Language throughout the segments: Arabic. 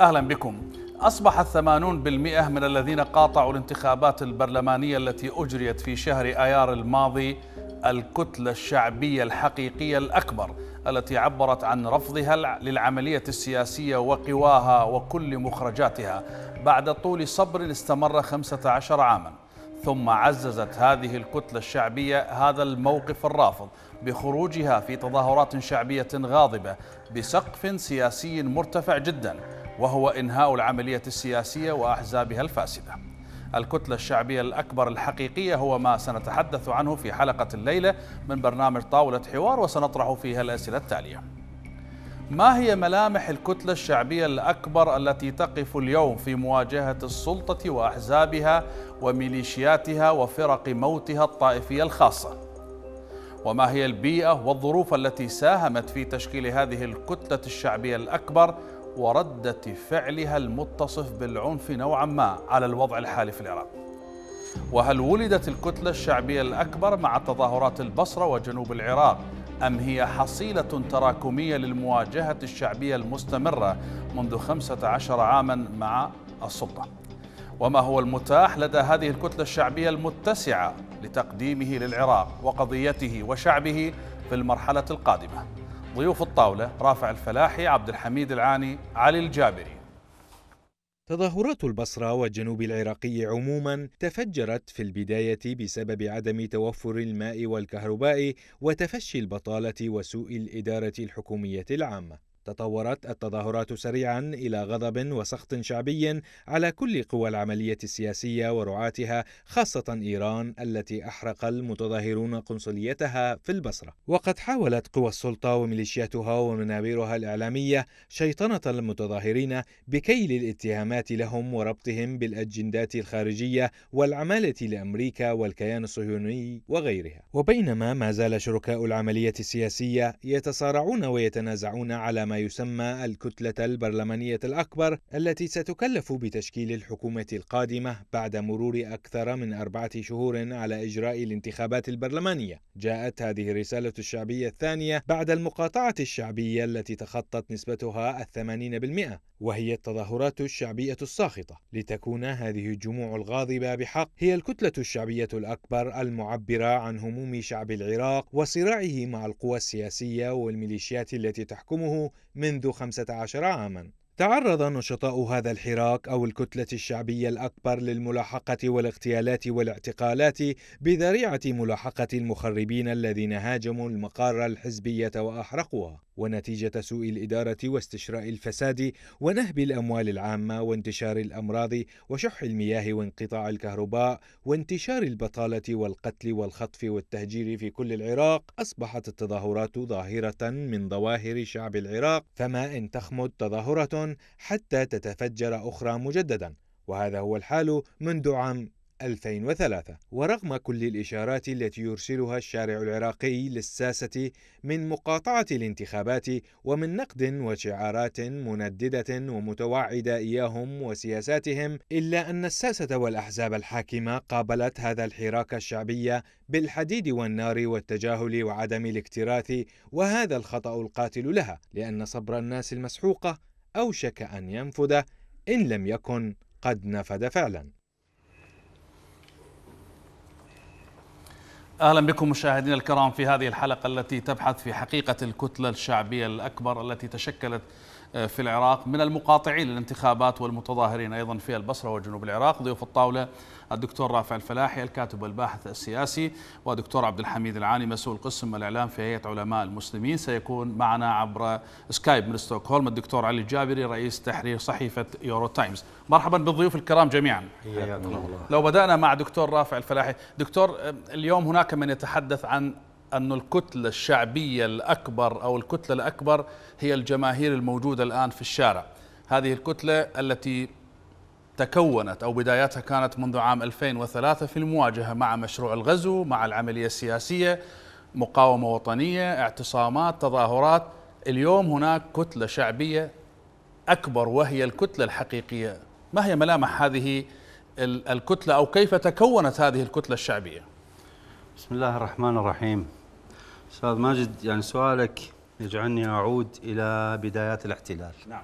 أهلا بكم أصبح الثمانون بالمئة من الذين قاطعوا الانتخابات البرلمانية التي أجريت في شهر آيار الماضي الكتلة الشعبية الحقيقية الأكبر التي عبرت عن رفضها للعملية السياسية وقواها وكل مخرجاتها بعد طول صبر استمر 15 عاماً ثم عززت هذه الكتلة الشعبية هذا الموقف الرافض بخروجها في تظاهرات شعبية غاضبة بسقف سياسي مرتفع جداً وهو إنهاء العملية السياسية وأحزابها الفاسدة الكتلة الشعبية الأكبر الحقيقية هو ما سنتحدث عنه في حلقة الليلة من برنامج طاولة حوار وسنطرح فيها الأسئلة التالية ما هي ملامح الكتلة الشعبية الأكبر التي تقف اليوم في مواجهة السلطة وأحزابها وميليشياتها وفرق موتها الطائفية الخاصة؟ وما هي البيئة والظروف التي ساهمت في تشكيل هذه الكتلة الشعبية الأكبر وردة فعلها المتصف بالعنف نوعا ما على الوضع الحالي في العراق وهل ولدت الكتلة الشعبية الأكبر مع تظاهرات البصرة وجنوب العراق أم هي حصيلة تراكمية للمواجهة الشعبية المستمرة منذ 15 عاما مع السلطة وما هو المتاح لدى هذه الكتلة الشعبية المتسعة لتقديمه للعراق وقضيته وشعبه في المرحلة القادمة ضيوف الطاولة رافع الفلاحي عبد الحميد العاني علي الجابري تظاهرات البصرة والجنوب العراقي عموما تفجرت في البداية بسبب عدم توفر الماء والكهرباء وتفشي البطالة وسوء الإدارة الحكومية العامة تطورت التظاهرات سريعا الى غضب وسخط شعبي على كل قوى العمليه السياسيه ورعاتها خاصه ايران التي احرق المتظاهرون قنصليتها في البصره. وقد حاولت قوى السلطه وميليشياتها ومنابرها الاعلاميه شيطنه المتظاهرين بكيل الاتهامات لهم وربطهم بالاجندات الخارجيه والعماله لامريكا والكيان الصهيوني وغيرها. وبينما ما زال شركاء العمليه السياسيه يتصارعون ويتنازعون على ما ما يسمى الكتلة البرلمانية الأكبر التي ستكلف بتشكيل الحكومة القادمة بعد مرور أكثر من أربعة شهور على إجراء الانتخابات البرلمانية جاءت هذه الرسالة الشعبية الثانية بعد المقاطعة الشعبية التي تخطت نسبتها الثمانين بالمئة وهي التظاهرات الشعبية الساخطة لتكون هذه الجموع الغاضبة بحق هي الكتلة الشعبية الأكبر المعبرة عن هموم شعب العراق وصراعه مع القوى السياسية والميليشيات التي تحكمه منذ 15 عاماً. تعرض نشطاء هذا الحراك أو الكتلة الشعبية الأكبر للملاحقة والاغتيالات والاعتقالات بذريعة ملاحقة المخربين الذين هاجموا المقار الحزبية وأحرقوها ونتيجة سوء الإدارة واستشراء الفساد ونهب الأموال العامة وانتشار الأمراض وشح المياه وانقطاع الكهرباء وانتشار البطالة والقتل والخطف والتهجير في كل العراق أصبحت التظاهرات ظاهرة من ظواهر شعب العراق فما إن تخمد تظاهرة حتى تتفجر أخرى مجددا وهذا هو الحال منذ عام 2003 ورغم كل الإشارات التي يرسلها الشارع العراقي للساسة من مقاطعة الانتخابات ومن نقد وشعارات منددة ومتوعدة إياهم وسياساتهم إلا أن الساسة والأحزاب الحاكمة قابلت هذا الحراك الشعبي بالحديد والنار والتجاهل وعدم الاكتراث وهذا الخطأ القاتل لها لأن صبر الناس المسحوقة أوشك أن ينفذ إن لم يكن قد نفد فعلاً اهلا بكم مشاهدينا الكرام في هذه الحلقه التي تبحث في حقيقه الكتله الشعبيه الاكبر التي تشكلت آه، في العراق من المقاطعين للانتخابات والمتظاهرين أيضا في البصرة وجنوب العراق ضيوف الطاولة الدكتور رافع الفلاحي الكاتب والباحث السياسي ودكتور عبد الحميد العاني مسؤول قسم الإعلام في هيئة علماء المسلمين سيكون معنا عبر سكايب من ستوكهولم الدكتور علي الجابري رئيس تحرير صحيفة يورو تايمز مرحبا بالضيوف الكرام جميعا حياكم الله لو بدأنا مع دكتور رافع الفلاحي دكتور آه، اليوم هناك من يتحدث عن أن الكتلة الشعبية الأكبر أو الكتلة الأكبر هي الجماهير الموجودة الآن في الشارع هذه الكتلة التي تكونت أو بداياتها كانت منذ عام 2003 في المواجهة مع مشروع الغزو مع العملية السياسية مقاومة وطنية اعتصامات تظاهرات اليوم هناك كتلة شعبية أكبر وهي الكتلة الحقيقية ما هي ملامح هذه الكتلة أو كيف تكونت هذه الكتلة الشعبية بسم الله الرحمن الرحيم استاذ ماجد يعني سؤالك يجعلني اعود الى بدايات الاحتلال نعم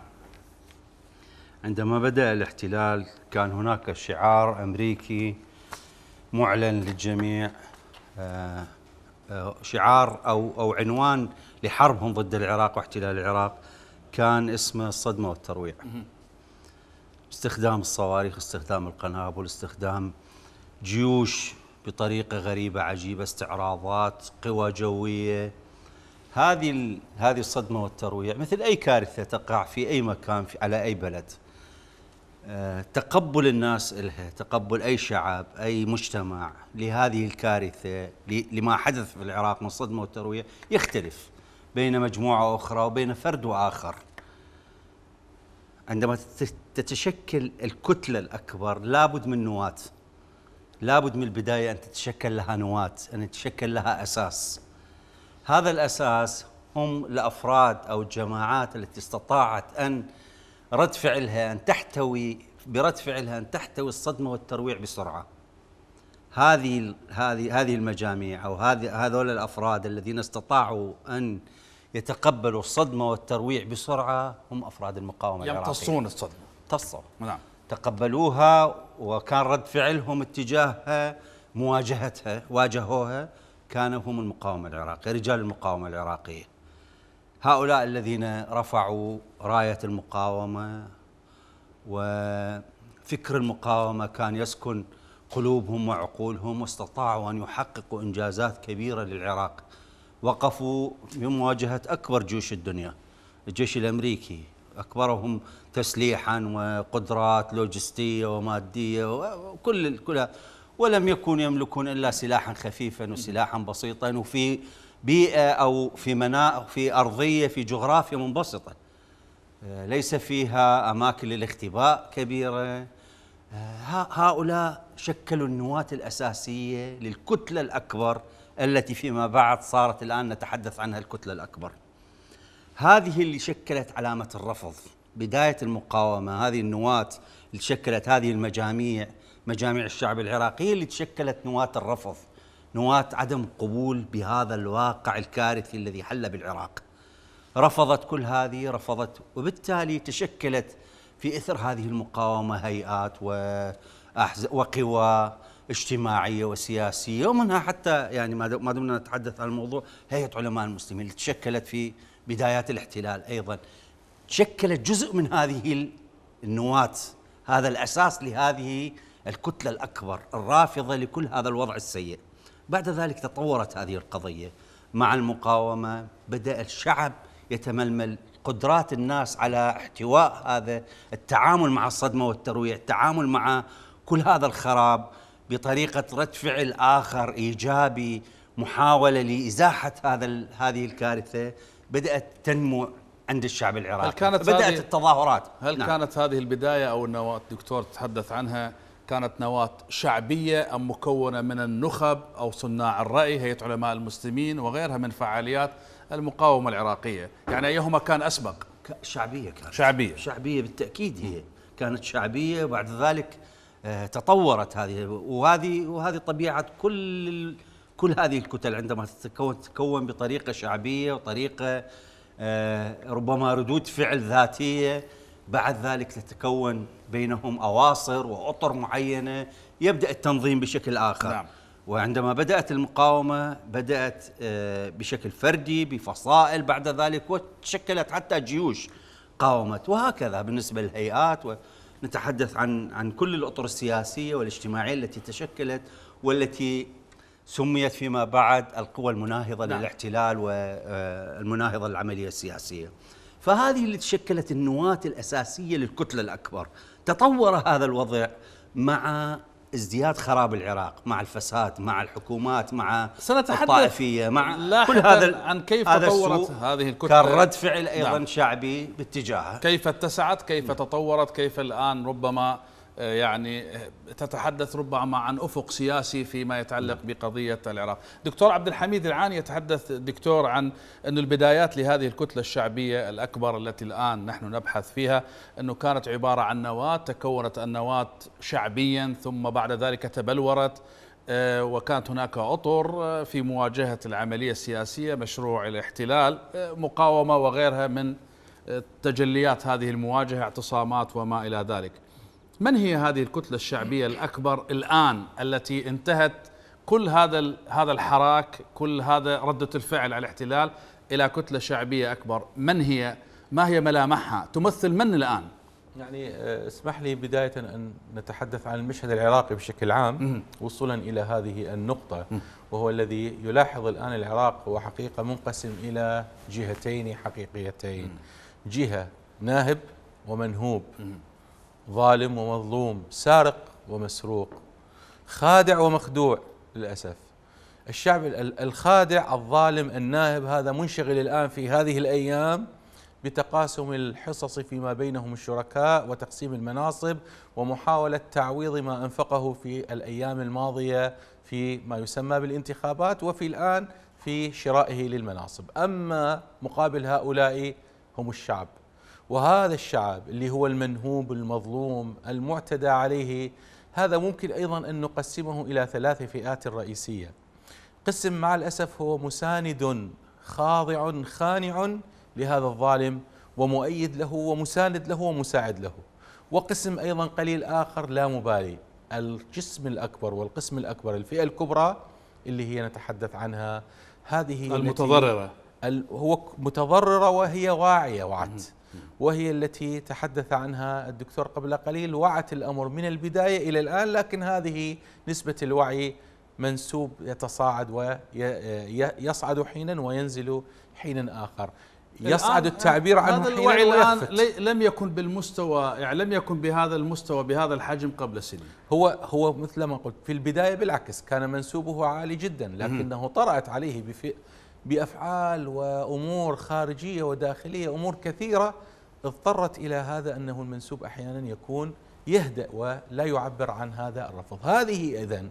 عندما بدا الاحتلال كان هناك شعار امريكي معلن للجميع آه، آه، شعار او او عنوان لحربهم ضد العراق واحتلال العراق كان اسمه الصدمه والترويع استخدام الصواريخ استخدام القنابل استخدام جيوش بطريقه غريبه عجيبه استعراضات قوى جويه هذه هذه الصدمه والترويع مثل اي كارثه تقع في اي مكان في على اي بلد آه، تقبل الناس لها تقبل أي شعب أي مجتمع لهذه الكارثة لما حدث في العراق من صدمة والترويع يختلف بين مجموعة أخرى وبين فرد وآخر عندما تتشكل الكتلة الأكبر لابد من نواة لابد من البداية أن تتشكل لها نواة أن يتشكل لها أساس هذا الأساس هم الأفراد أو الجماعات التي استطاعت أن رد فعلها أن تحتوي برد فعلها أن تحتوي الصدمة والترويع بسرعة هذه هذه هذه المجاميع أو هذه هذول الأفراد الذين استطاعوا أن يتقبلوا الصدمة والترويع بسرعة هم أفراد المقاومة يمتصون العراقية. الصدمة امتصوا نعم تقبلوها وكان رد فعلهم اتجاهها مواجهتها واجهوها كانوا هم المقاومة العراقية رجال المقاومة العراقية هؤلاء الذين رفعوا راية المقاومة وفكر المقاومة كان يسكن قلوبهم وعقولهم واستطاعوا أن يحققوا إنجازات كبيرة للعراق وقفوا بمواجهة أكبر جيوش الدنيا الجيش الأمريكي اكبرهم تسليحا وقدرات لوجستيه وماديه وكل كلها ولم يكونوا يملكون الا سلاحا خفيفا وسلاحا بسيطا وفي بيئه او في مناء في ارضيه في جغرافيا منبسطه آه، ليس فيها اماكن للاختباء كبيره آه، هؤلاء شكلوا النواه الاساسيه للكتله الاكبر التي فيما بعد صارت الان نتحدث عنها الكتله الاكبر هذه اللي شكلت علامة الرفض بداية المقاومة هذه النواة اللي شكلت هذه المجاميع مجاميع الشعب العراقي اللي تشكلت نواة الرفض نواة عدم قبول بهذا الواقع الكارثي الذي حل بالعراق رفضت كل هذه رفضت وبالتالي تشكلت في إثر هذه المقاومة هيئات وقوى اجتماعية وسياسية ومنها حتى يعني ما دمنا نتحدث عن الموضوع هيئة علماء المسلمين اللي تشكلت في بدايات الاحتلال أيضا شكلت جزء من هذه النواة هذا الأساس لهذه الكتلة الأكبر الرافضة لكل هذا الوضع السيء بعد ذلك تطورت هذه القضية مع المقاومة بدأ الشعب يتململ قدرات الناس على احتواء هذا التعامل مع الصدمة والترويع التعامل مع كل هذا الخراب بطريقة رد فعل آخر إيجابي محاولة لإزاحة هذا هذه الكارثة بدأت تنمو عند الشعب العراقي هل كانت بدأت هذه التظاهرات هل نعم. كانت هذه البداية أو النواة دكتور تحدث عنها كانت نواة شعبية أم مكونة من النخب أو صناع الرأي هيئة علماء المسلمين وغيرها من فعاليات المقاومة العراقية يعني أيهما كان أسبق شعبية كانت شعبية شعبية بالتأكيد هي كانت شعبية وبعد ذلك آه، تطورت هذه وهذه وهذه طبيعة كل كل هذه الكتل عندما تتكون تتكون بطريقه شعبيه وطريقه آه، ربما ردود فعل ذاتيه بعد ذلك تتكون بينهم اواصر واطر معينه يبدا التنظيم بشكل اخر نعم. وعندما بدات المقاومه بدات آه، بشكل فردي بفصائل بعد ذلك وتشكلت حتى جيوش قاومت وهكذا بالنسبه للهيئات ونتحدث عن عن كل الاطر السياسيه والاجتماعيه التي تشكلت والتي سميت فيما بعد القوى المناهضة نعم. للاحتلال والمناهضة آه، للعملية السياسية فهذه اللي تشكلت النواة الأساسية للكتلة الأكبر تطور هذا الوضع مع ازدياد خراب العراق مع الفساد مع الحكومات مع سنتحدث الطائفية مع كل هذا عن كيف هذا تطورت هذه الكتلة كان رد فعل أيضا نعم. شعبي باتجاهها كيف اتسعت كيف تطورت كيف الآن ربما آه، يعني تتحدث ربما عن افق سياسي فيما يتعلق نعم. بقضيه العراق. دكتور عبد الحميد العاني يتحدث دكتور عن انه البدايات لهذه الكتله الشعبيه الاكبر التي الان نحن نبحث فيها انه كانت عباره عن نواه تكونت النواه شعبيا ثم بعد ذلك تبلورت آه، وكانت هناك اطر آه، في مواجهه العمليه السياسيه مشروع الاحتلال مقاومه وغيرها من تجليات هذه المواجهه اعتصامات وما الى ذلك. من هي هذه الكتلة الشعبية الأكبر الآن التي انتهت كل هذا هذا الحراك كل هذا ردة الفعل على الاحتلال إلى كتلة شعبية أكبر من هي ما هي ملامحها تمثل من الآن يعني آه، اسمح لي بداية أن نتحدث عن المشهد العراقي بشكل عام وصولا إلى هذه النقطة وهو الذي يلاحظ الآن العراق هو حقيقة منقسم إلى جهتين حقيقيتين جهة ناهب ومنهوب ظالم ومظلوم سارق ومسروق خادع ومخدوع للأسف الشعب الخادع الظالم الناهب هذا منشغل الآن في هذه الأيام بتقاسم الحصص فيما بينهم الشركاء وتقسيم المناصب ومحاولة تعويض ما أنفقه في الأيام الماضية في ما يسمى بالانتخابات وفي الآن في شرائه للمناصب أما مقابل هؤلاء هم الشعب وهذا الشعب اللي هو المنهوب المظلوم المعتدى عليه هذا ممكن ايضا ان نقسمه الى ثلاث فئات رئيسيه. قسم مع الاسف هو مساند خاضع خانع لهذا الظالم ومؤيد له ومساند له ومساعد له. وقسم ايضا قليل اخر لا مبالي، الجسم الاكبر والقسم الاكبر الفئه الكبرى اللي هي نتحدث عنها هذه المتضرره هو متضرره وهي واعيه وعت. وهي التي تحدث عنها الدكتور قبل قليل وعت الأمر من البداية إلى الآن لكن هذه نسبة الوعي منسوب يتصاعد ويصعد حينا وينزل حينا آخر يصعد آه، التعبير عنه هذا الوعي الان لم يكن بالمستوى يعني لم يكن بهذا المستوى بهذا الحجم قبل سنين هو هو مثل ما قلت في البدايه بالعكس كان منسوبه عالي جدا لكنه طرات عليه بفئه بافعال وامور خارجيه وداخليه امور كثيره اضطرت الى هذا انه المنسوب احيانا يكون يهدأ ولا يعبر عن هذا الرفض هذه اذا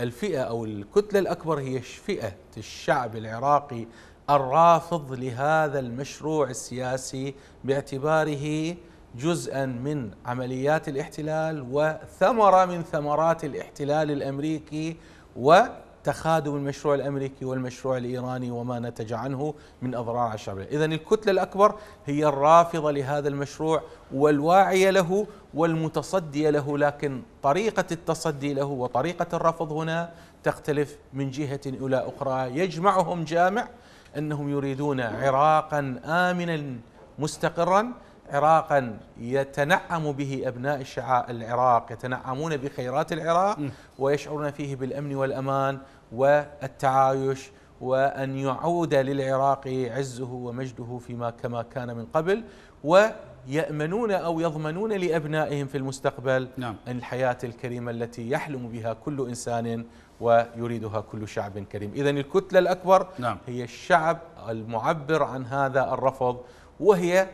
الفئه او الكتله الاكبر هي فئه الشعب العراقي الرافض لهذا المشروع السياسي باعتباره جزءا من عمليات الاحتلال وثمره من ثمرات الاحتلال الامريكي و تخادم المشروع الامريكي والمشروع الايراني وما نتج عنه من اضرار على الشعب اذا الكتله الاكبر هي الرافضه لهذا المشروع والواعيه له والمتصديه له لكن طريقه التصدي له وطريقه الرفض هنا تختلف من جهه الى اخرى يجمعهم جامع انهم يريدون عراقا امنا مستقرا عراقا يتنعم به ابناء العراق يتنعمون بخيرات العراق ويشعرون فيه بالامن والامان والتعايش وان يعود للعراق عزه ومجده فيما كما كان من قبل ويامنون او يضمنون لابنائهم في المستقبل نعم. الحياه الكريمه التي يحلم بها كل انسان ويريدها كل شعب كريم، اذا الكتله الاكبر نعم. هي الشعب المعبر عن هذا الرفض وهي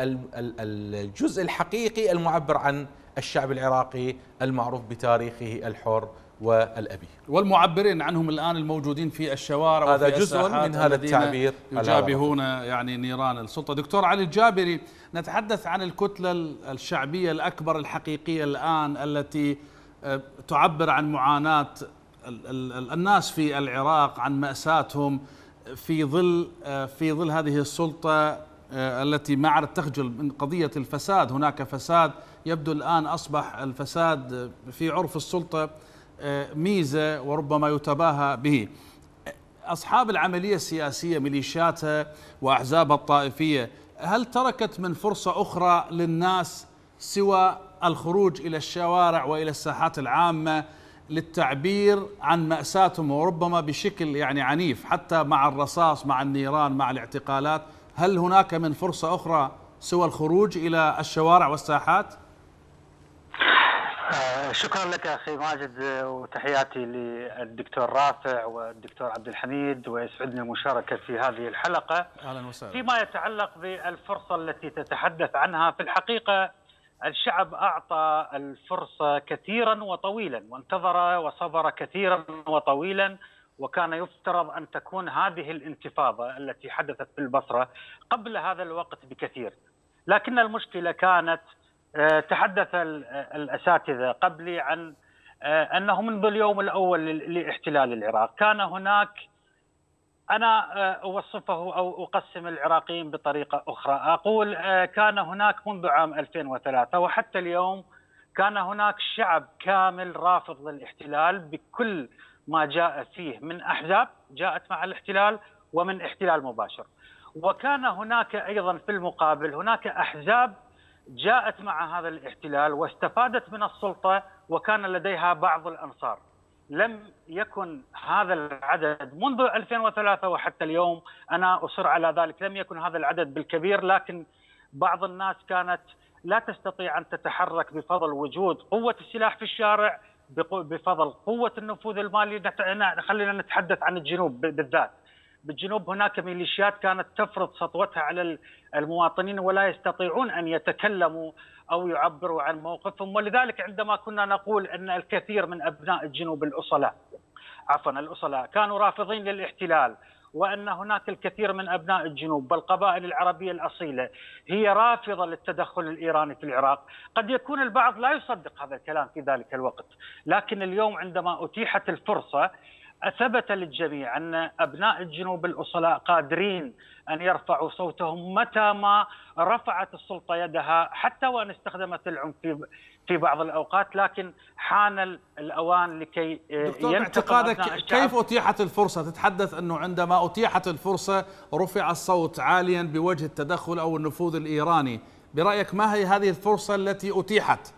الجزء الحقيقي المعبر عن الشعب العراقي المعروف بتاريخه الحر والأبي والمعبرين عنهم الآن الموجودين في الشوارع هذا وفي جزء من هذا التعبير يجابهون يعني نيران السلطة دكتور علي الجابري نتحدث عن الكتلة الشعبية الأكبر الحقيقية الآن التي آه، تعبر عن معاناة الناس في العراق عن مأساتهم في ظل آه، في ظل هذه السلطة آه، التي ما عادت تخجل من قضية الفساد هناك فساد يبدو الآن أصبح الفساد في عرف السلطة آه، ميزة وربما يتباهى به أصحاب العملية السياسية ميليشياتها وأحزابها الطائفية هل تركت من فرصة أخرى للناس سوى الخروج إلى الشوارع وإلى الساحات العامة للتعبير عن مأساتهم وربما بشكل يعني عنيف حتى مع الرصاص مع النيران مع الاعتقالات هل هناك من فرصة أخرى سوى الخروج إلى الشوارع والساحات؟ آه، شكرا لك اخي ماجد آه، وتحياتي للدكتور رافع والدكتور عبد الحميد ويسعدني المشاركه في هذه الحلقه. اهلا وسهلا. فيما يتعلق بالفرصه التي تتحدث عنها في الحقيقه الشعب اعطى الفرصه كثيرا وطويلا وانتظر وصبر كثيرا وطويلا وكان يفترض ان تكون هذه الانتفاضه التي حدثت في البصره قبل هذا الوقت بكثير لكن المشكله كانت آه، تحدث آه، الاساتذه قبلي عن آه، انه منذ اليوم الاول لاحتلال العراق كان هناك انا اوصفه او اقسم العراقيين بطريقه اخرى اقول كان هناك منذ عام 2003 وحتى اليوم كان هناك شعب كامل رافض للاحتلال بكل ما جاء فيه من احزاب جاءت مع الاحتلال ومن احتلال مباشر. وكان هناك ايضا في المقابل هناك احزاب جاءت مع هذا الاحتلال واستفادت من السلطه وكان لديها بعض الانصار. لم يكن هذا العدد منذ 2003 وحتى اليوم انا اصر على ذلك لم يكن هذا العدد بالكبير لكن بعض الناس كانت لا تستطيع ان تتحرك بفضل وجود قوه السلاح في الشارع بفضل قوه النفوذ المالي خلينا نتحدث عن الجنوب بالذات. بالجنوب هناك ميليشيات كانت تفرض سطوتها على المواطنين ولا يستطيعون ان يتكلموا او يعبروا عن موقفهم ولذلك عندما كنا نقول ان الكثير من ابناء الجنوب الاصلاء عفوا الاصلاء كانوا رافضين للاحتلال وان هناك الكثير من ابناء الجنوب والقبائل العربيه الاصيله هي رافضه للتدخل الايراني في العراق، قد يكون البعض لا يصدق هذا الكلام في ذلك الوقت، لكن اليوم عندما اتيحت الفرصه اثبت للجميع ان ابناء الجنوب الاصلاء قادرين ان يرفعوا صوتهم متى ما رفعت السلطه يدها حتى وان استخدمت العنف في في بعض الاوقات لكن حان الاوان لكي آه، دكتور باعتقادك كيف اتيحت الفرصه تتحدث انه عندما اتيحت الفرصه رفع الصوت عاليا بوجه التدخل او النفوذ الايراني برايك ما هي هذه الفرصه التي اتيحت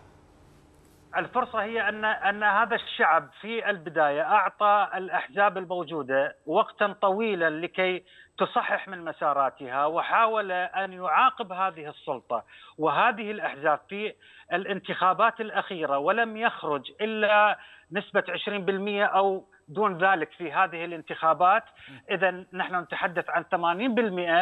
الفرصة هي أن أن هذا الشعب في البداية أعطى الأحزاب الموجودة وقتا طويلا لكي تصحح من مساراتها وحاول أن يعاقب هذه السلطة وهذه الأحزاب في الانتخابات الأخيرة ولم يخرج إلا نسبة 20% أو دون ذلك في هذه الانتخابات اذا نحن نتحدث عن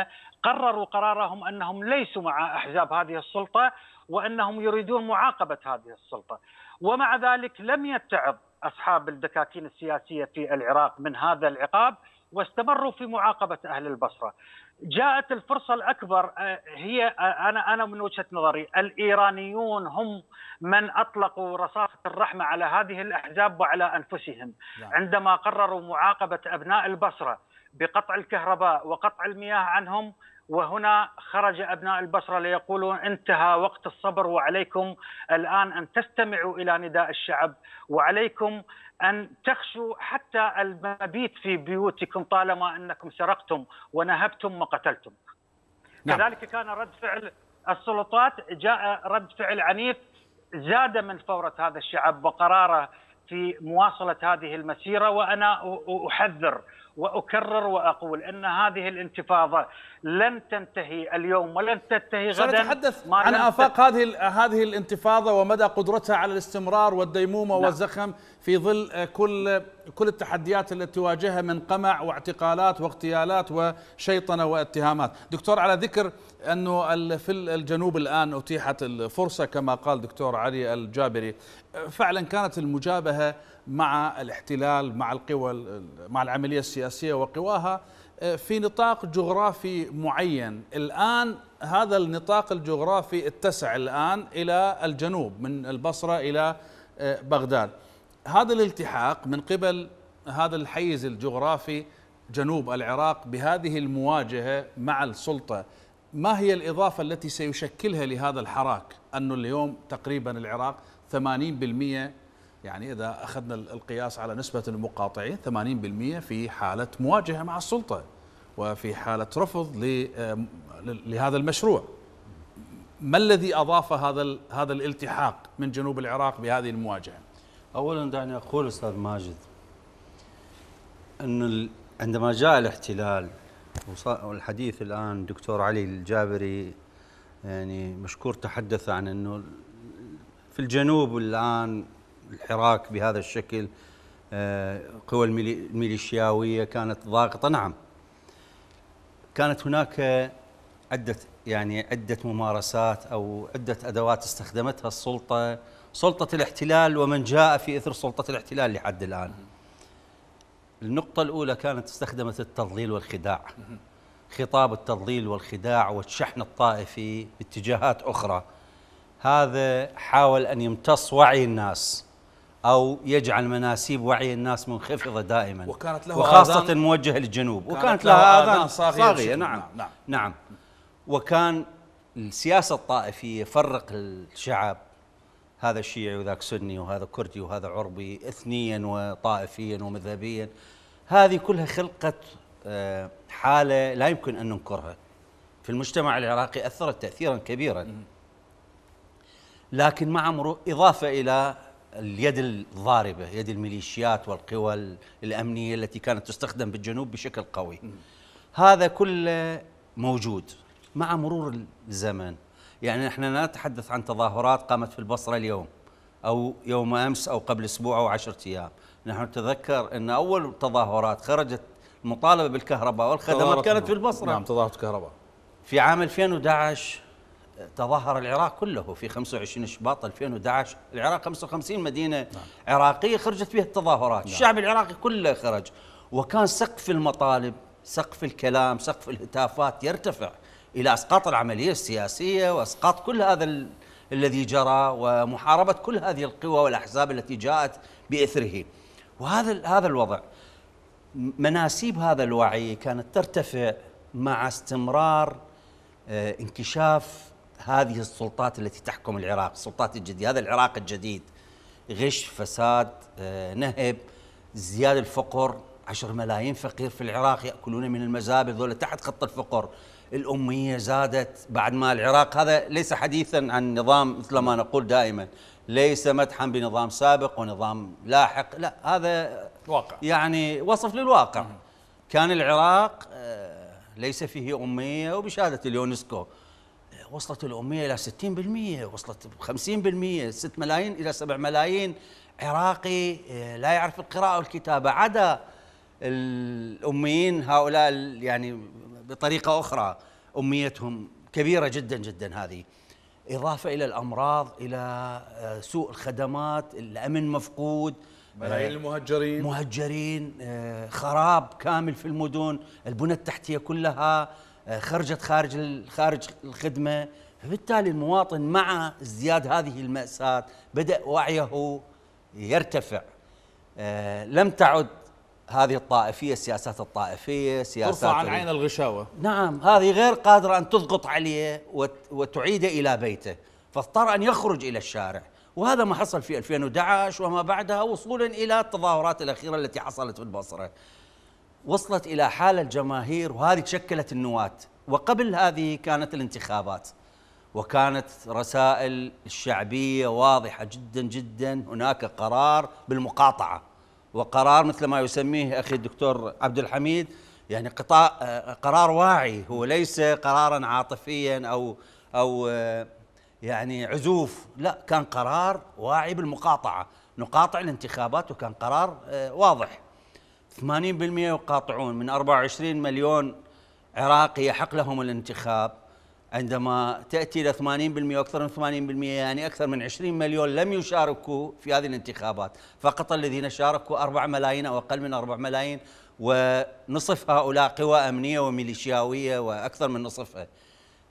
80% قرروا قرارهم انهم ليسوا مع احزاب هذه السلطه وانهم يريدون معاقبه هذه السلطه ومع ذلك لم يتعظ اصحاب الدكاكين السياسيه في العراق من هذا العقاب واستمروا في معاقبه اهل البصره. جاءت الفرصه الاكبر آه، هي آه، انا انا من وجهه نظري الايرانيون هم من اطلقوا رصاصه الرحمه على هذه الاحزاب وعلى انفسهم نعم. عندما قرروا معاقبه ابناء البصره بقطع الكهرباء وقطع المياه عنهم وهنا خرج ابناء البصره ليقولون انتهى وقت الصبر وعليكم الان ان تستمعوا الى نداء الشعب وعليكم ان تخشوا حتى المبيت في بيوتكم طالما انكم سرقتم ونهبتم وقتلتم. نعم. كذلك كان رد فعل السلطات جاء رد فعل عنيف زاد من فوره هذا الشعب وقراره في مواصله هذه المسيره وانا احذر واكرر واقول ان هذه الانتفاضه لن تنتهي اليوم ولن تنتهي غدا سنتحدث عن افاق هذه هذه الانتفاضه ومدى قدرتها على الاستمرار والديمومه نعم. والزخم في ظل كل كل التحديات التي تواجهها من قمع واعتقالات واغتيالات وشيطنه واتهامات، دكتور على ذكر انه في الجنوب الان اتيحت الفرصه كما قال دكتور علي الجابري، فعلا كانت المجابهه مع الاحتلال مع القوى مع العمليه السياسيه وقواها آه، في نطاق جغرافي معين الان هذا النطاق الجغرافي اتسع الان الى الجنوب من البصره الى آه، بغداد هذا الالتحاق من قبل هذا الحيز الجغرافي جنوب العراق بهذه المواجهه مع السلطه ما هي الإضافة التي سيشكلها لهذا الحراك أنه اليوم تقريبا العراق 80% يعني إذا أخذنا القياس على نسبة المقاطعين 80% في حالة مواجهة مع السلطة وفي حالة رفض لهذا المشروع ما الذي أضاف هذا هذا الالتحاق من جنوب العراق بهذه المواجهة؟ أولا دعني أقول أستاذ ماجد أن عندما جاء الاحتلال والحديث الآن دكتور علي الجابري يعني مشكور تحدث عن أنه في الجنوب الآن الحراك بهذا الشكل آه، قوى الميليشياوية كانت ضاغطة نعم كانت هناك عدة يعني عدة ممارسات أو عدة أدوات استخدمتها السلطة سلطة الاحتلال ومن جاء في إثر سلطة الاحتلال لحد الآن النقطة الأولى كانت استخدمت التضليل والخداع خطاب التضليل والخداع والشحن الطائفي باتجاهات أخرى هذا حاول أن يمتص وعي الناس أو يجعل مناسيب وعي الناس منخفضة دائما وكانت له وخاصة آذان موجهة للجنوب وكانت, له آذان صاغية, صاغية نعم, نعم, نعم نعم وكان السياسة الطائفية فرق الشعب هذا شيعي وذاك سني وهذا كردي وهذا عربي اثنيا وطائفيا ومذهبيا هذه كلها خلقت آه، حالة لا يمكن أن ننكرها في المجتمع العراقي أثرت تأثيرا كبيرا لكن مع إضافة إلى اليد الضاربة يد الميليشيات والقوى الأمنية التي كانت تستخدم بالجنوب بشكل قوي هذا كله موجود مع مرور الزمن يعني نحن لا نتحدث عن تظاهرات قامت في البصرة اليوم أو يوم أمس أو قبل أسبوع أو عشرة أيام نحن نتذكر أن أول تظاهرات خرجت مطالبة بالكهرباء والخدمات كانت في البصرة نعم تظاهرة كهرباء في عام 2011 تظاهر العراق كله في 25 شباط 2011 العراق 55 مدينة نعم. عراقية خرجت فيها التظاهرات نعم. الشعب العراقي كله خرج وكان سقف المطالب سقف الكلام سقف الهتافات يرتفع إلى أسقاط العملية السياسية وأسقاط كل هذا ال... الذي جرى ومحاربة كل هذه القوى والأحزاب التي جاءت بإثره وهذا هذا الوضع مناسيب هذا الوعي كانت ترتفع مع استمرار آه، انكشاف هذه السلطات التي تحكم العراق السلطات الجديدة هذا العراق الجديد غش فساد آه، نهب زيادة الفقر عشر ملايين فقير في العراق يأكلون من المزابل ذولا تحت خط الفقر الأمية زادت بعد ما العراق هذا ليس حديثا عن نظام مثل ما نقول دائما ليس مدحا بنظام سابق ونظام لاحق لا هذا واقع يعني وصف للواقع كان العراق آه، ليس فيه أمية وبشهادة اليونسكو وصلت الأمية إلى 60% وصلت 50% 6 ملايين إلى 7 ملايين عراقي آه، لا يعرف القراءة والكتابة عدا الأميين هؤلاء يعني بطريقة أخرى أميتهم كبيرة جدا جدا هذه إضافة إلى الأمراض إلى آه، سوء الخدمات الأمن مفقود آه، ملايين المهجرين مهجرين خراب كامل في المدن البنى التحتية كلها آه، خرجت خارج خارج الخدمه فبالتالي المواطن مع ازدياد هذه الماساه بدا وعيه يرتفع آه، لم تعد هذه الطائفيه السياسات الطائفيه سياسات ترفع عن عين الغشاوه نعم هذه غير قادره ان تضغط عليه وتعيده الى بيته فاضطر ان يخرج الى الشارع وهذا ما حصل في 2011 وما بعدها وصولا الى التظاهرات الاخيره التي حصلت في البصره وصلت إلى حالة الجماهير وهذه تشكلت النواة وقبل هذه كانت الانتخابات وكانت رسائل الشعبية واضحة جدا جدا هناك قرار بالمقاطعة وقرار مثل ما يسميه أخي الدكتور عبد الحميد يعني قطاع آه، قرار واعي هو ليس قرارا عاطفيا أو أو آه، يعني عزوف لا كان قرار واعي بالمقاطعة نقاطع الانتخابات وكان قرار آه، واضح 80% يقاطعون من 24 مليون عراقي يحق لهم الانتخاب عندما تأتي إلى 80% واكثر من 80% يعني أكثر من 20 مليون لم يشاركوا في هذه الانتخابات فقط الذين شاركوا 4 ملايين أو أقل من 4 ملايين ونصف هؤلاء قوى أمنية وميليشياوية وأكثر من نصفها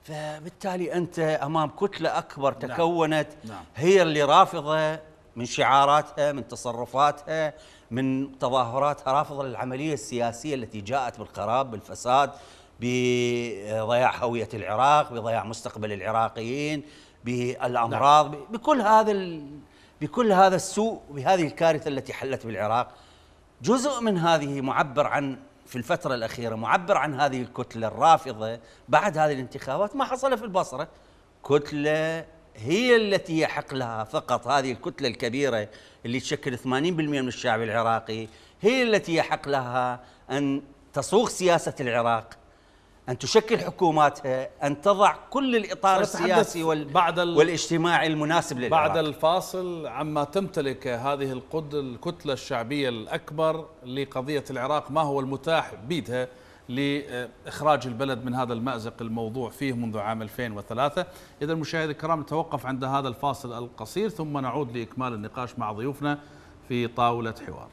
فبالتالي أنت أمام كتلة أكبر نعم. تكونت نعم. هي اللي رافضة من شعاراتها من تصرفاتها من تظاهراتها رافضة للعملية السياسية التي جاءت بالخراب بالفساد بضياع هوية العراق بضياع مستقبل العراقيين بالأمراض نعم. بكل هذا بكل هذا السوء بهذه الكارثة التي حلت بالعراق جزء من هذه معبر عن في الفترة الأخيرة معبر عن هذه الكتلة الرافضة بعد هذه الانتخابات ما حصل في البصرة كتلة هي التي يحق لها فقط هذه الكتلة الكبيرة اللي تشكل 80% من الشعب العراقي هي التي يحق لها أن تصوغ سياسة العراق أن تشكل حكوماتها أن تضع كل الإطار طيب، السياسي وال... بعد ال... والاجتماعي المناسب للعراق بعد الفاصل عما تمتلك هذه القد... الكتلة الشعبية الأكبر لقضية العراق ما هو المتاح بيدها لإخراج البلد من هذا المأزق الموضوع فيه منذ عام 2003 إذا المشاهد الكرام نتوقف عند هذا الفاصل القصير ثم نعود لإكمال النقاش مع ضيوفنا في طاولة حوار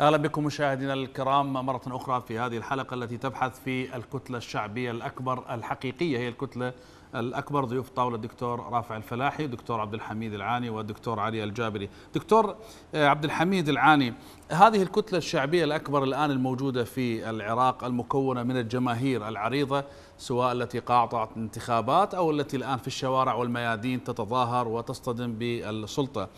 اهلا بكم مشاهدينا الكرام مره اخرى في هذه الحلقه التي تبحث في الكتله الشعبيه الاكبر الحقيقيه هي الكتله الاكبر ضيوف طاوله الدكتور رافع الفلاحي والدكتور عبد الحميد العاني والدكتور علي الجابري. دكتور آه، عبد الحميد العاني هذه الكتله الشعبيه الاكبر الان الموجوده في العراق المكونه من الجماهير العريضه سواء التي قاطعت انتخابات او التي الان في الشوارع والميادين تتظاهر وتصطدم بالسلطه.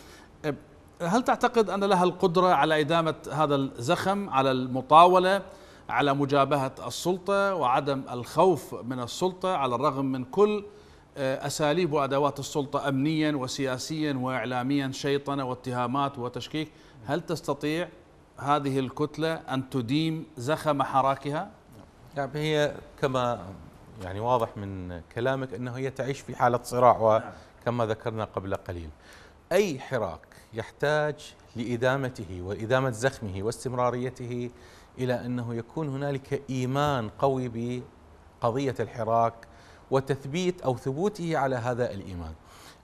هل تعتقد أن لها القدرة على إدامة هذا الزخم على المطاولة على مجابهة السلطة وعدم الخوف من السلطة على الرغم من كل آه، أساليب وأدوات السلطة أمنيا وسياسيا وإعلاميا شيطنة واتهامات وتشكيك هل تستطيع هذه الكتلة أن تديم زخم حراكها؟ يعني هي كما يعني واضح من كلامك أنه هي تعيش في حالة صراع نعم. وكما ذكرنا قبل قليل أي حراك يحتاج لإدامته وإدامة زخمه واستمراريته إلى أنه يكون هنالك إيمان قوي بقضية الحراك وتثبيت أو ثبوته على هذا الإيمان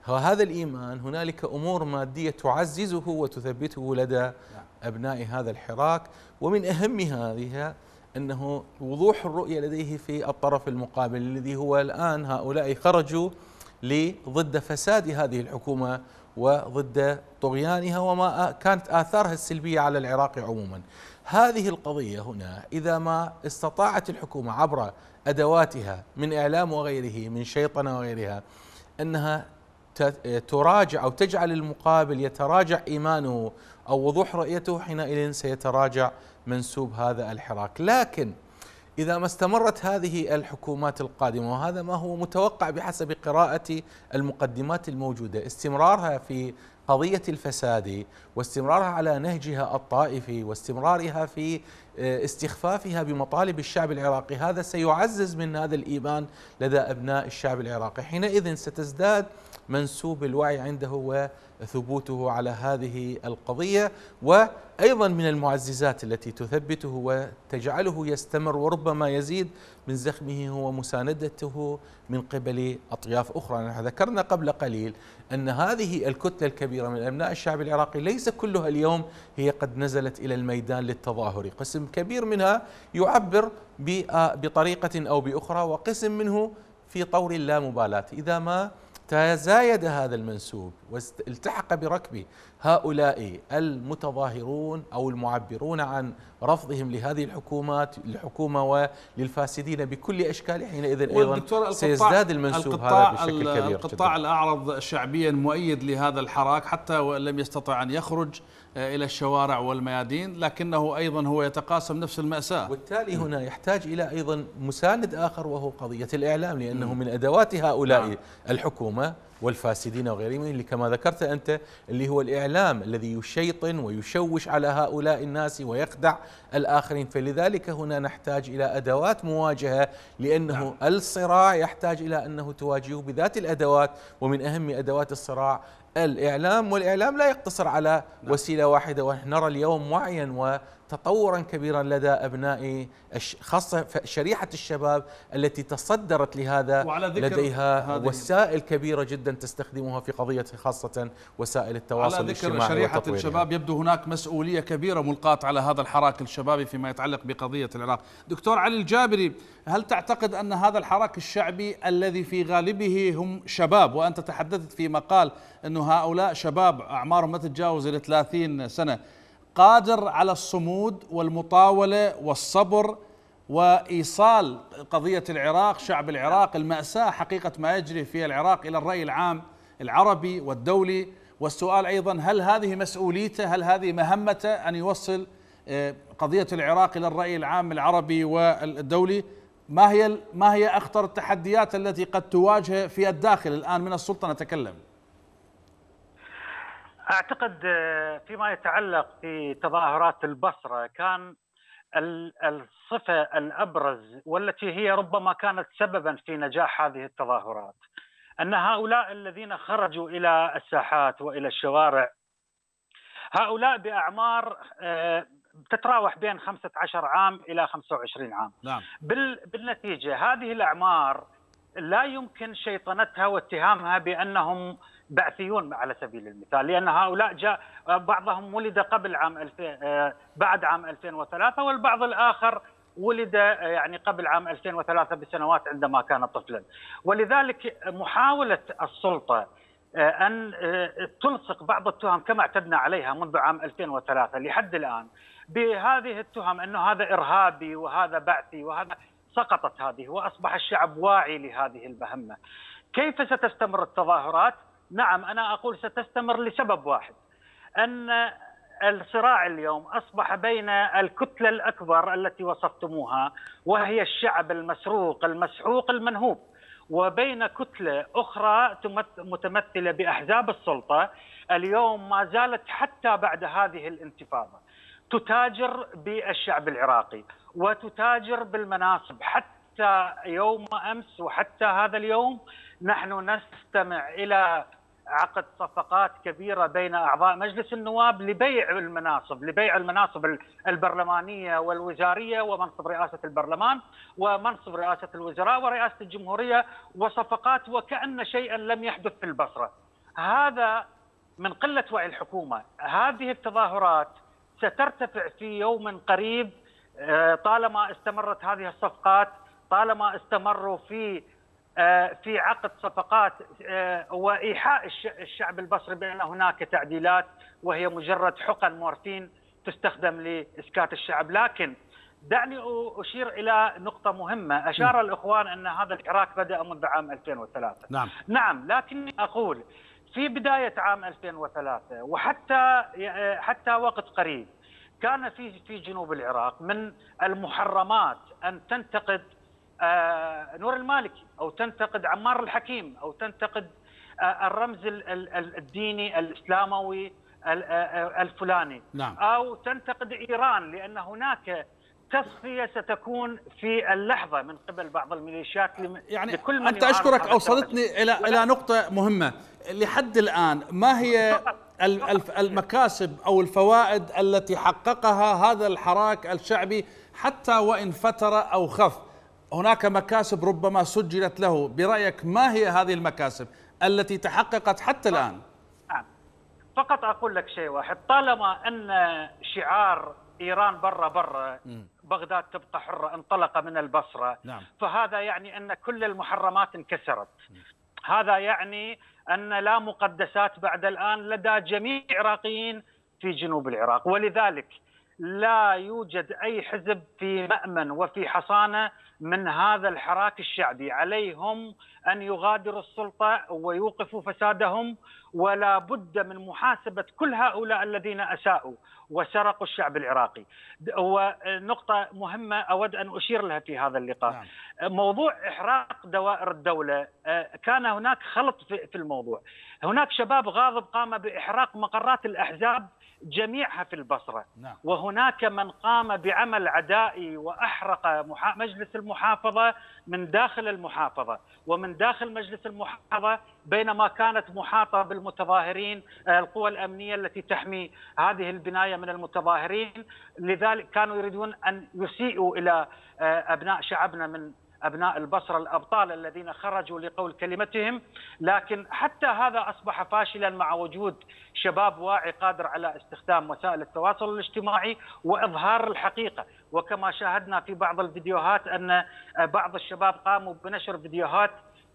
هذا الإيمان هنالك أمور مادية تعززه وتثبته لدى أبناء هذا الحراك ومن أهم هذه أنه وضوح الرؤية لديه في الطرف المقابل الذي هو الآن هؤلاء خرجوا لضد فساد هذه الحكومة وضد طغيانها وما كانت آثارها السلبية على العراق عموما هذه القضية هنا إذا ما استطاعت الحكومة عبر أدواتها من إعلام وغيره من شيطنة وغيرها أنها تراجع أو تجعل المقابل يتراجع إيمانه أو وضوح رؤيته حينئذ سيتراجع منسوب هذا الحراك لكن إذا ما استمرت هذه الحكومات القادمة وهذا ما هو متوقع بحسب قراءة المقدمات الموجودة استمرارها في قضية الفساد واستمرارها على نهجها الطائفي واستمرارها في آه، استخفافها بمطالب الشعب العراقي هذا سيعزز من هذا الإيمان لدى أبناء الشعب العراقي حينئذ ستزداد منسوب الوعي عنده ثبوته على هذه القضية وأيضا من المعززات التي تثبته وتجعله يستمر وربما يزيد من زخمه هو مساندته من قبل أطياف أخرى نحن ذكرنا قبل قليل أن هذه الكتلة الكبيرة من أبناء الشعب العراقي ليس كلها اليوم هي قد نزلت إلى الميدان للتظاهر قسم كبير منها يعبر بطريقة أو بأخرى وقسم منه في طور اللامبالاة إذا ما تزايد هذا المنسوب والتحق بركب هؤلاء المتظاهرون او المعبرون عن رفضهم لهذه الحكومات الحكومه وللفاسدين بكل اشكال حينئذ ايضا سيزداد المنسوب القطاع هذا بشكل كبير القطاع جدا. الاعرض شعبيا مؤيد لهذا الحراك حتى وان لم يستطع ان يخرج آه، إلى الشوارع والميادين لكنه أيضا هو يتقاسم نفس المأساة وبالتالي هنا يحتاج إلى أيضا مساند آخر وهو قضية الإعلام لأنه من أدوات هؤلاء نعم. الحكومة والفاسدين وغيرهم اللي كما ذكرت أنت اللي هو الإعلام الذي يشيطن ويشوش على هؤلاء الناس ويخدع الآخرين فلذلك هنا نحتاج إلى أدوات مواجهة لأنه نعم. الصراع يحتاج إلى أنه تواجهه بذات الأدوات ومن أهم أدوات الصراع الإعلام والإعلام لا يقتصر على نعم. وسيلة واحدة ونحن نرى اليوم وعيا وتطورا كبيرا لدى أبناء خاصة شريحة الشباب التي تصدرت لهذا وعلى ذكر لديها وسائل كبيرة جدا تستخدمها في قضية خاصة وسائل التواصل على ذكر الاجتماعي شريحة الشباب يبدو هناك مسؤولية كبيرة ملقاة على هذا الحراك الشبابي فيما يتعلق بقضية العراق دكتور علي الجابري هل تعتقد أن هذا الحراك الشعبي الذي في غالبه هم شباب وأنت تحدثت في مقال أنه هؤلاء شباب أعمارهم ما تتجاوز ال 30 سنة قادر على الصمود والمطاولة والصبر وإيصال قضية العراق شعب العراق المأساة حقيقة ما يجري في العراق إلى الرأي العام العربي والدولي والسؤال أيضا هل هذه مسؤوليته هل هذه مهمته أن يوصل آه، قضية العراق إلى الرأي العام العربي والدولي ما هي ما هي أخطر التحديات التي قد تواجه في الداخل الآن من السلطة نتكلم اعتقد آه، فيما يتعلق في تظاهرات البصره كان الصفه الابرز والتي هي ربما كانت سببا في نجاح هذه التظاهرات ان هؤلاء الذين خرجوا الى الساحات والى الشوارع هؤلاء باعمار آه، تتراوح بين 15 عام الى 25 عام نعم. بالنتيجه هذه الاعمار لا يمكن شيطنتها واتهامها بانهم بعثيون على سبيل المثال لان هؤلاء جاء بعضهم ولد قبل عام 2000 آه، بعد عام 2003 والبعض الاخر ولد آه، يعني قبل عام 2003 بسنوات عندما كان طفلا ولذلك محاوله السلطه آه، ان تلصق بعض التهم كما اعتدنا عليها منذ عام 2003 لحد الان بهذه التهم انه هذا ارهابي وهذا بعثي وهذا سقطت هذه واصبح الشعب واعي لهذه المهمه. كيف ستستمر التظاهرات؟ نعم أنا أقول ستستمر لسبب واحد أن الصراع اليوم اصبح بين الكتله الاكبر التي وصفتموها وهي الشعب المسروق المسحوق المنهوب وبين كتله اخرى متمثله باحزاب السلطه اليوم ما زالت حتى بعد هذه الانتفاضه تتاجر بالشعب العراقي وتتاجر بالمناصب حتى يوم امس وحتى هذا اليوم نحن نستمع الى عقد صفقات كبيره بين اعضاء مجلس النواب لبيع المناصب، لبيع المناصب البرلمانيه والوزاريه ومنصب رئاسه البرلمان ومنصب رئاسه الوزراء ورئاسه الجمهوريه وصفقات وكان شيئا لم يحدث في البصره. هذا من قله وعي الحكومه، هذه التظاهرات سترتفع في يوم قريب آه، طالما استمرت هذه الصفقات، طالما استمروا في آه، في عقد صفقات آه، وايحاء الشعب البصري بان هناك تعديلات وهي مجرد حقن مورفين تستخدم لاسكات الشعب، لكن دعني اشير الى نقطه مهمه، اشار الاخوان ان هذا الحراك بدا منذ عام 2003 نعم نعم لكني اقول في بدايه عام 2003 وحتى آه، حتى وقت قريب كان في في جنوب العراق من المحرمات ان تنتقد آه، نور المالكي او تنتقد عمار الحكيم او تنتقد آه، الرمز الديني الاسلاموي آه، الفلاني نعم. او تنتقد ايران لان هناك تصفيه ستكون في اللحظه من قبل بعض الميليشيات يعني لكل من انت اشكرك اوصلتني الى الى نقطه مهمه لحد الان ما هي المكاسب او الفوائد التي حققها هذا الحراك الشعبي حتى وان فتر او خف هناك مكاسب ربما سجلت له برأيك ما هي هذه المكاسب التي تحققت حتى الآن فقط أقول لك شيء واحد طالما أن شعار إيران برا برا بغداد تبقى حرة انطلق من البصرة نعم. فهذا يعني أن كل المحرمات انكسرت هذا يعني أن لا مقدسات بعد الآن لدى جميع العراقيين في جنوب العراق ولذلك لا يوجد أي حزب في مأمن وفي حصانة من هذا الحراك الشعبي عليهم أن يغادروا السلطة ويوقفوا فسادهم ولا بد من محاسبة كل هؤلاء الذين أساءوا وسرقوا الشعب العراقي ونقطة مهمة أود أن أشير لها في هذا اللقاء نعم. موضوع إحراق دوائر الدولة آه، كان هناك خلط في الموضوع هناك شباب غاضب قام بإحراق مقرات الأحزاب جميعها في البصرة نعم. وهناك من قام بعمل عدائي وأحرق مجلس المحافظة من داخل المحافظة ومن داخل مجلس المحافظة بينما كانت محاطة بالمتظاهرين آه، القوى الأمنية التي تحمي هذه البناية من المتظاهرين لذلك كانوا يريدون أن يسيئوا إلى آه، أبناء شعبنا من أبناء البصرة الأبطال الذين خرجوا لقول كلمتهم لكن حتى هذا أصبح فاشلا مع وجود شباب واعي قادر على استخدام وسائل التواصل الاجتماعي وإظهار الحقيقة وكما شاهدنا في بعض الفيديوهات أن بعض الشباب قاموا بنشر فيديوهات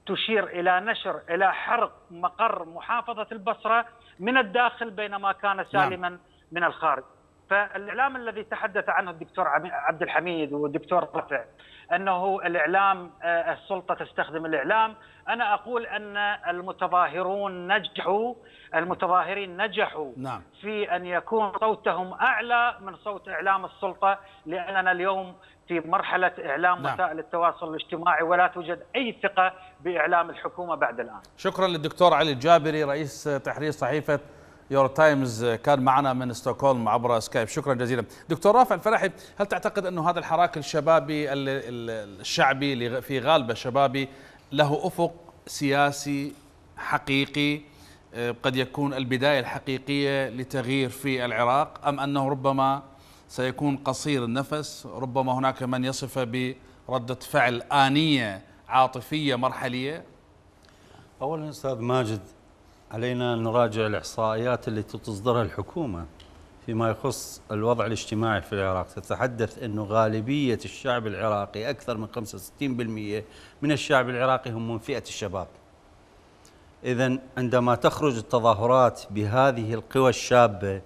تشير الى نشر الى حرق مقر محافظه البصره من الداخل بينما كان نعم. سالما من الخارج فالاعلام الذي تحدث عنه الدكتور عبد الحميد والدكتور رفع انه الاعلام آه، السلطه تستخدم الاعلام، انا اقول ان المتظاهرون نجحوا المتظاهرين نجحوا نعم. في ان يكون صوتهم اعلى من صوت اعلام السلطه لاننا اليوم في مرحله اعلام نعم. وسائل التواصل الاجتماعي ولا توجد اي ثقه باعلام الحكومه بعد الان. شكرا للدكتور علي الجابري رئيس تحرير صحيفه يور تايمز كان معنا من ستوكهولم عبر سكايب شكرا جزيلا دكتور رافع الفلاحي هل تعتقد أنه هذا الحراك الشبابي الشعبي في غالبة شبابي له أفق سياسي حقيقي آه، قد يكون البداية الحقيقية لتغيير في العراق أم أنه ربما سيكون قصير النفس ربما هناك من يصفه بردة فعل آنية عاطفية مرحلية أولا أستاذ ماجد علينا أن نراجع الإحصائيات التي تصدرها الحكومة فيما يخص الوضع الاجتماعي في العراق تتحدث أن غالبية الشعب العراقي أكثر من 65% من الشعب العراقي هم من فئة الشباب إذا عندما تخرج التظاهرات بهذه القوى الشابة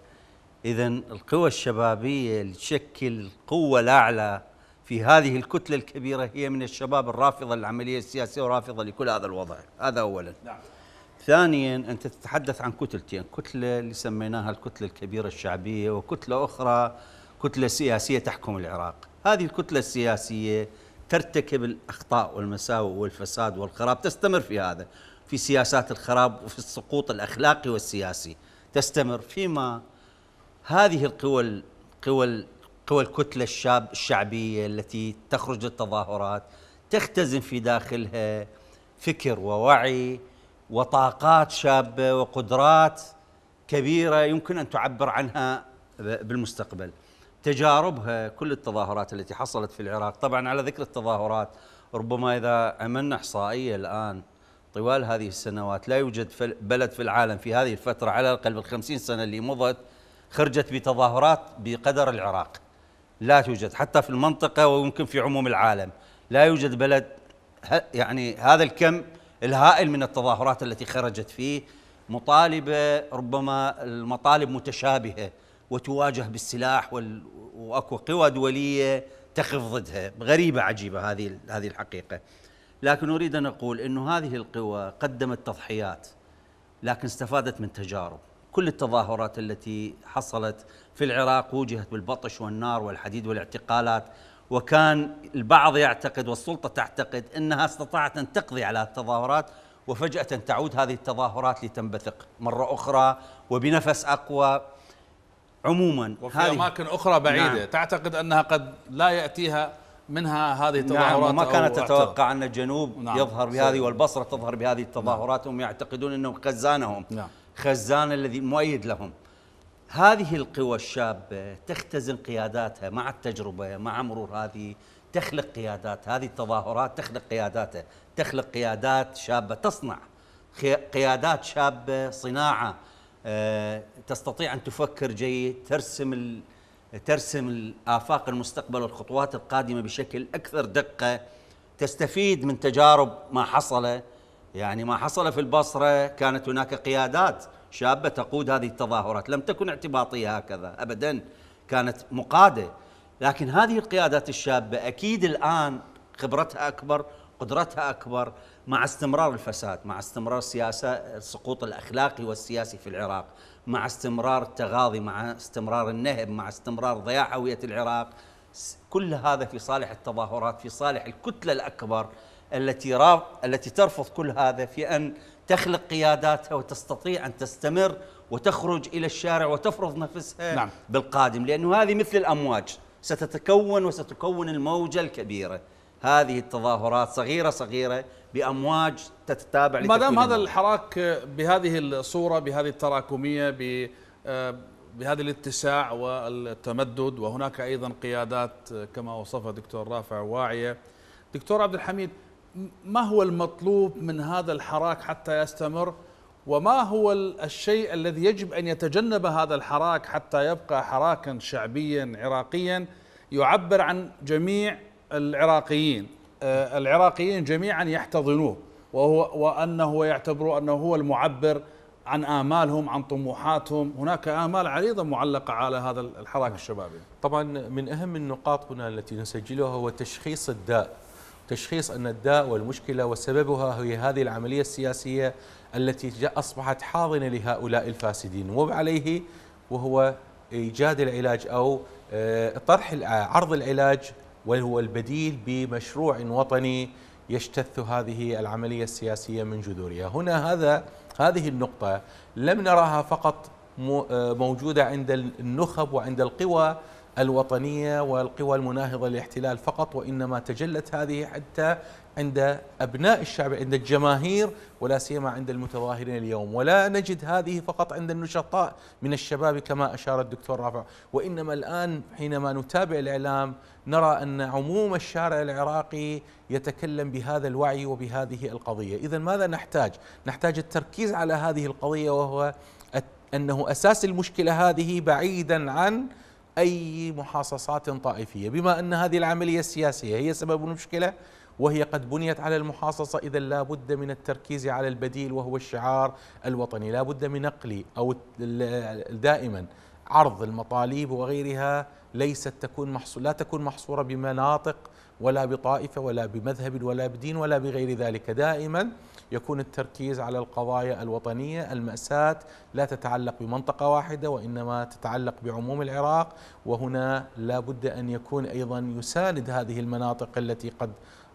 إذا القوى الشبابية تشكل القوة الأعلى في هذه الكتلة الكبيرة هي من الشباب الرافضة للعملية السياسية ورافضة لكل هذا الوضع هذا أولا نعم. ثانيا أنت تتحدث عن كتلتين كتلة اللي سميناها الكتلة الكبيرة الشعبية وكتلة أخرى كتلة سياسية تحكم العراق هذه الكتلة السياسية ترتكب الأخطاء والمساوئ والفساد والخراب تستمر في هذا في سياسات الخراب وفي السقوط الأخلاقي والسياسي تستمر فيما هذه القوى القوى قوى الكتلة الشاب الشعبية التي تخرج للتظاهرات تختزن في داخلها فكر ووعي وطاقات شابه وقدرات كبيره يمكن ان تعبر عنها بالمستقبل. تجاربها كل التظاهرات التي حصلت في العراق، طبعا على ذكر التظاهرات ربما اذا عملنا احصائيه الان طوال هذه السنوات لا يوجد بلد في العالم في هذه الفتره على الاقل بالخمسين سنه اللي مضت خرجت بتظاهرات بقدر العراق. لا توجد حتى في المنطقه ويمكن في عموم العالم، لا يوجد بلد يعني هذا الكم الهائل من التظاهرات التي خرجت فيه مطالبة ربما المطالب متشابهة وتواجه بالسلاح واكو قوى دوليه تخف ضدها، غريبه عجيبه هذه هذه الحقيقه. لكن اريد ان اقول انه هذه القوى قدمت تضحيات لكن استفادت من تجارب، كل التظاهرات التي حصلت في العراق وجهت بالبطش والنار والحديد والاعتقالات وكان البعض يعتقد والسلطة تعتقد أنها استطاعت أن تقضي على التظاهرات وفجأة تعود هذه التظاهرات لتنبثق مرة أخرى وبنفس أقوى عموما وفي هذه أماكن أخرى بعيدة نعم تعتقد أنها قد لا يأتيها منها هذه نعم، التظاهرات نعم وما كانت تتوقع أن الجنوب نعم يظهر بهذه والبصرة تظهر بهذه التظاهرات نعم هم يعتقدون أنه خزانهم نعم خزان الذي مؤيد لهم هذه القوى الشابة تختزن قياداتها مع التجربة مع مرور هذه تخلق قيادات هذه التظاهرات تخلق قياداتها تخلق قيادات شابة تصنع قيادات شابة صناعة آه، تستطيع أن تفكر جيد ترسم ترسم الآفاق المستقبل والخطوات القادمة بشكل أكثر دقة تستفيد من تجارب ما حصل يعني ما حصل في البصرة كانت هناك قيادات شابة تقود هذه التظاهرات لم تكن اعتباطية هكذا أبدا كانت مقادة لكن هذه القيادات الشابة أكيد الآن خبرتها أكبر قدرتها أكبر مع استمرار الفساد مع استمرار السياسة السقوط الأخلاقي والسياسي في العراق مع استمرار التغاضي مع استمرار النهب مع استمرار ضياع هوية العراق كل هذا في صالح التظاهرات في صالح الكتلة الأكبر التي التي ترفض كل هذا في أن تخلق قياداتها وتستطيع أن تستمر وتخرج إلى الشارع وتفرض نفسها نعم. بالقادم لأنه هذه مثل الأمواج ستتكون وستكون الموجة الكبيرة هذه التظاهرات صغيرة صغيرة بأمواج تتتابع ما دام هذا الحراك بهذه الصورة بهذه التراكمية آه، بهذا الاتساع والتمدد وهناك أيضا قيادات آه، كما وصفها دكتور رافع واعية دكتور عبد الحميد ما هو المطلوب من هذا الحراك حتى يستمر وما هو الشيء الذي يجب ان يتجنب هذا الحراك حتى يبقى حراكا شعبيا عراقيا يعبر عن جميع العراقيين آه، العراقيين جميعا يحتضنوه وهو وانه يعتبروا انه هو المعبر عن آمالهم عن طموحاتهم هناك آمال عريضة معلقة على هذا الحراك الشبابي طبعا من أهم النقاط هنا التي نسجلها هو تشخيص الداء تشخيص أن الداء والمشكلة وسببها هي هذه العملية السياسية التي أصبحت حاضنة لهؤلاء الفاسدين وعليه وهو إيجاد العلاج أو آه، طرح آه، عرض العلاج وهو البديل بمشروع وطني يجتث هذه العملية السياسية من جذورها هنا هذا هذه النقطة لم نراها فقط آه، موجودة عند النخب وعند القوى الوطنية والقوى المناهضة للاحتلال فقط وإنما تجلت هذه حتى عند أبناء الشعب عند الجماهير ولا سيما عند المتظاهرين اليوم ولا نجد هذه فقط عند النشطاء من الشباب كما أشار الدكتور رافع وإنما الآن حينما نتابع الإعلام نرى أن عموم الشارع العراقي يتكلم بهذا الوعي وبهذه القضية إذا ماذا نحتاج؟ نحتاج التركيز على هذه القضية وهو أنه أساس المشكلة هذه بعيدا عن أي محاصصات طائفية بما أن هذه العملية السياسية هي سبب المشكلة وهي قد بنيت على المحاصصة إذا لا بد من التركيز على البديل وهو الشعار الوطني لا بد من نقل أو دائما عرض المطالب وغيرها ليست تكون محصور لا تكون محصورة بمناطق ولا بطائفة ولا بمذهب ولا بدين ولا بغير ذلك دائما يكون التركيز على القضايا الوطنية المأساة لا تتعلق بمنطقة واحدة وإنما تتعلق بعموم العراق وهنا لا بد أن يكون أيضا يساند هذه المناطق التي قد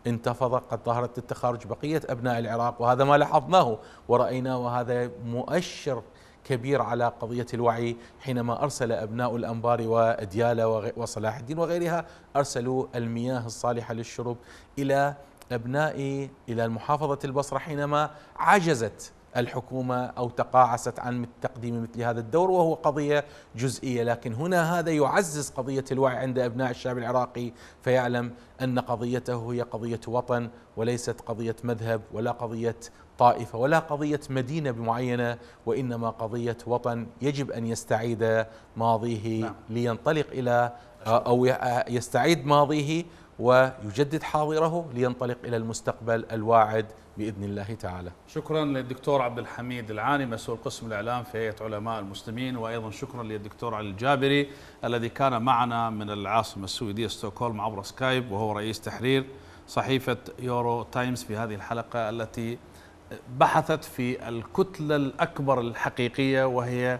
انتفض قد ظهرت التخارج بقية أبناء العراق وهذا ما لاحظناه ورأيناه وهذا مؤشر كبير على قضية الوعي حينما أرسل أبناء الأنبار وديالة وصلاح الدين وغيرها أرسلوا المياه الصالحة للشرب إلى أبنائي إلى محافظة البصرة حينما عجزت الحكومة أو تقاعست عن تقديم مثل هذا الدور وهو قضية جزئية لكن هنا هذا يعزز قضية الوعي عند أبناء الشعب العراقي فيعلم أن قضيته هي قضية وطن وليست قضية مذهب ولا قضية طائفة ولا قضية مدينة معينة وإنما قضية وطن يجب أن يستعيد ماضيه نعم. لينطلق إلى أو يستعيد ماضيه ويجدد حاضره لينطلق إلى المستقبل الواعد بإذن الله تعالى شكرا للدكتور عبد الحميد العاني مسؤول قسم الإعلام في هيئة علماء المسلمين وأيضا شكرا للدكتور علي الجابري الذي كان معنا من العاصمة السويدية ستوكولم عبر سكايب وهو رئيس تحرير صحيفة يورو تايمز في هذه الحلقة التي بحثت في الكتلة الأكبر الحقيقية وهي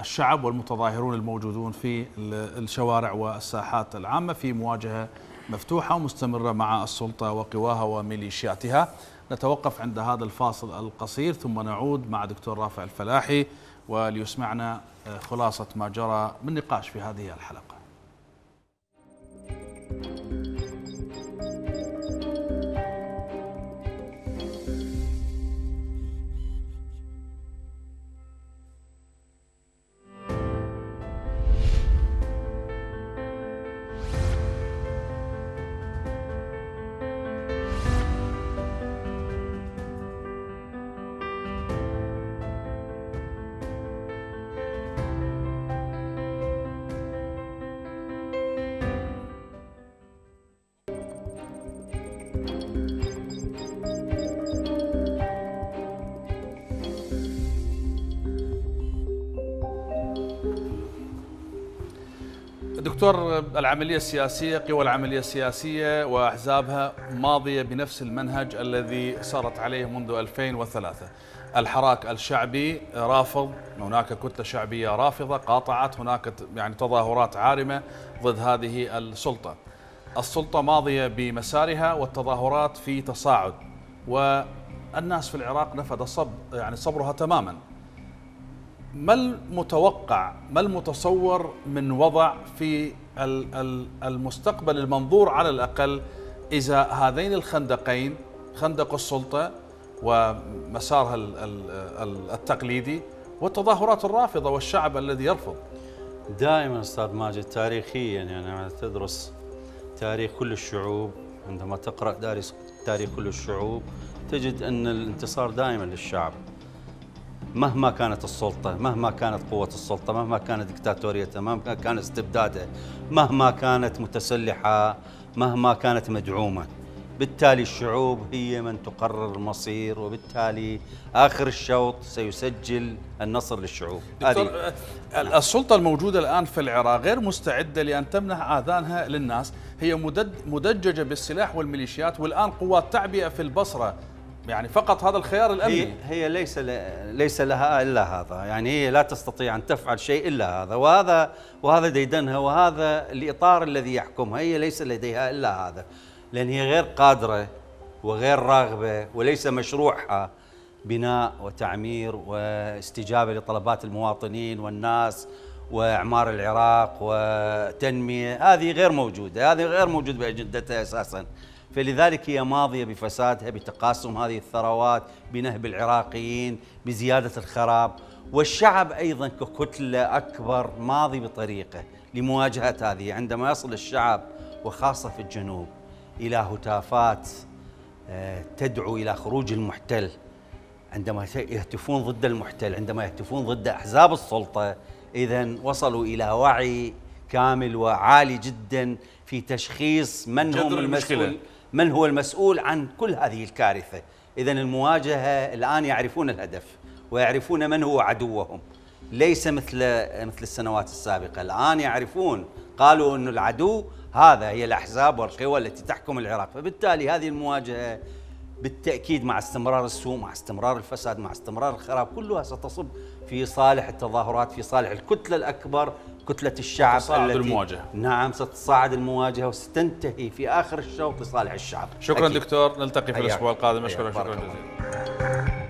الشعب والمتظاهرون الموجودون في الشوارع والساحات العامة في مواجهة مفتوحة ومستمرة مع السلطة وقواها وميليشياتها نتوقف عند هذا الفاصل القصير ثم نعود مع دكتور رافع الفلاحي وليسمعنا آه، خلاصة ما جرى من نقاش في هذه الحلقة العملية السياسية قوى العملية السياسية وأحزابها ماضية بنفس المنهج الذي سارت عليه منذ 2003 الحراك الشعبي رافض هناك كتلة شعبية رافضة قاطعت هناك يعني تظاهرات عارمة ضد هذه السلطة السلطة ماضية بمسارها والتظاهرات في تصاعد والناس في العراق نفذ صب يعني صبرها تماما ما المتوقع ما المتصور من وضع في المستقبل المنظور على الأقل إذا هذين الخندقين خندق السلطة ومسارها التقليدي والتظاهرات الرافضة والشعب الذي يرفض دائما أستاذ ماجد تاريخيا يعني تدرس تاريخ كل الشعوب عندما تقرأ تاريخ كل الشعوب تجد أن الانتصار دائما للشعب مهما كانت السلطة مهما كانت قوة السلطة مهما كانت دكتاتوريته مهما كان استبداده مهما كانت متسلحة مهما كانت مدعومة بالتالي الشعوب هي من تقرر المصير وبالتالي آخر الشوط سيسجل النصر للشعوب دكتور آه، السلطة الموجودة الآن في العراق غير مستعدة لأن تمنح آذانها للناس هي مدججة بالسلاح والميليشيات والآن قوات تعبئة في البصرة يعني فقط هذا الخيار الامني هي, هي ليس ليس لها الا هذا يعني هي لا تستطيع ان تفعل شيء الا هذا وهذا وهذا ديدنها وهذا الاطار الذي يحكمها هي ليس لديها الا هذا لان هي غير قادره وغير راغبه وليس مشروعها بناء وتعمير واستجابه لطلبات المواطنين والناس واعمار العراق وتنميه هذه غير موجوده هذه غير موجود باجندتها اساسا فلذلك هي ماضية بفسادها بتقاسم هذه الثروات بنهب العراقيين بزيادة الخراب والشعب أيضا ككتلة أكبر ماضي بطريقة لمواجهة هذه عندما يصل الشعب وخاصة في الجنوب إلى هتافات آه، تدعو إلى خروج المحتل عندما يهتفون ضد المحتل عندما يهتفون ضد أحزاب السلطة إذا وصلوا إلى وعي كامل وعالي جدا في تشخيص من هم المسؤول من هو المسؤول عن كل هذه الكارثة إذا المواجهة الآن يعرفون الهدف ويعرفون من هو عدوهم ليس مثل مثل السنوات السابقة الآن يعرفون قالوا أن العدو هذا هي الأحزاب والقوى التي تحكم العراق فبالتالي هذه المواجهة بالتأكيد مع استمرار السوء مع استمرار الفساد مع استمرار الخراب كلها ستصب في صالح التظاهرات في صالح الكتلة الأكبر كتلة الشعب ستصاعد التي المواجهة نعم ستصاعد المواجهة وستنتهي في آخر الشوط لصالح الشعب شكرا أكيد. دكتور نلتقي في الأسبوع القادم أشكرك شكرا جزيلا